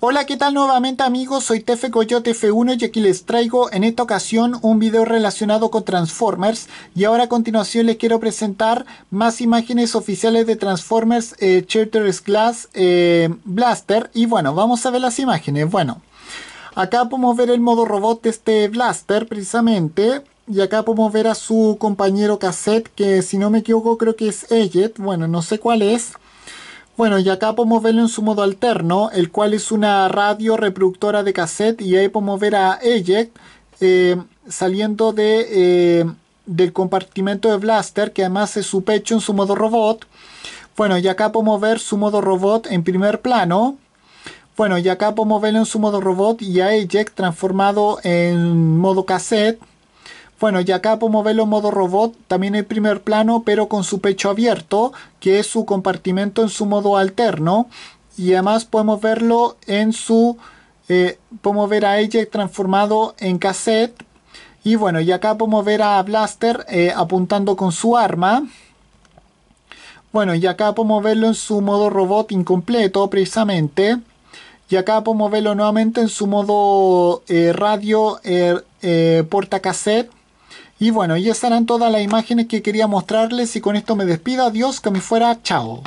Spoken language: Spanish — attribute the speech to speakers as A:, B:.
A: Hola, ¿qué tal nuevamente amigos? Soy Tefe Coyote F1 y aquí les traigo en esta ocasión un video relacionado con Transformers y ahora a continuación les quiero presentar más imágenes oficiales de Transformers eh, Charter's Glass eh, Blaster y bueno, vamos a ver las imágenes, bueno acá podemos ver el modo robot de este Blaster precisamente y acá podemos ver a su compañero Cassette que si no me equivoco creo que es Ejet, bueno no sé cuál es bueno, y acá podemos verlo en su modo alterno, el cual es una radio reproductora de cassette y ahí podemos ver a Eject eh, saliendo de, eh, del compartimento de Blaster, que además es su pecho en su modo robot. Bueno, y acá podemos ver su modo robot en primer plano. Bueno, y acá podemos verlo en su modo robot y a Eject transformado en modo cassette. Bueno, y acá podemos verlo en modo robot, también en primer plano, pero con su pecho abierto, que es su compartimento en su modo alterno. Y además podemos verlo en su... Eh, podemos ver a ella transformado en cassette. Y bueno, y acá podemos ver a Blaster eh, apuntando con su arma. Bueno, y acá podemos verlo en su modo robot incompleto, precisamente. Y acá podemos verlo nuevamente en su modo eh, radio porta cassette y bueno, ya estarán todas las imágenes que quería mostrarles y con esto me despido. Adiós, que me fuera. Chao.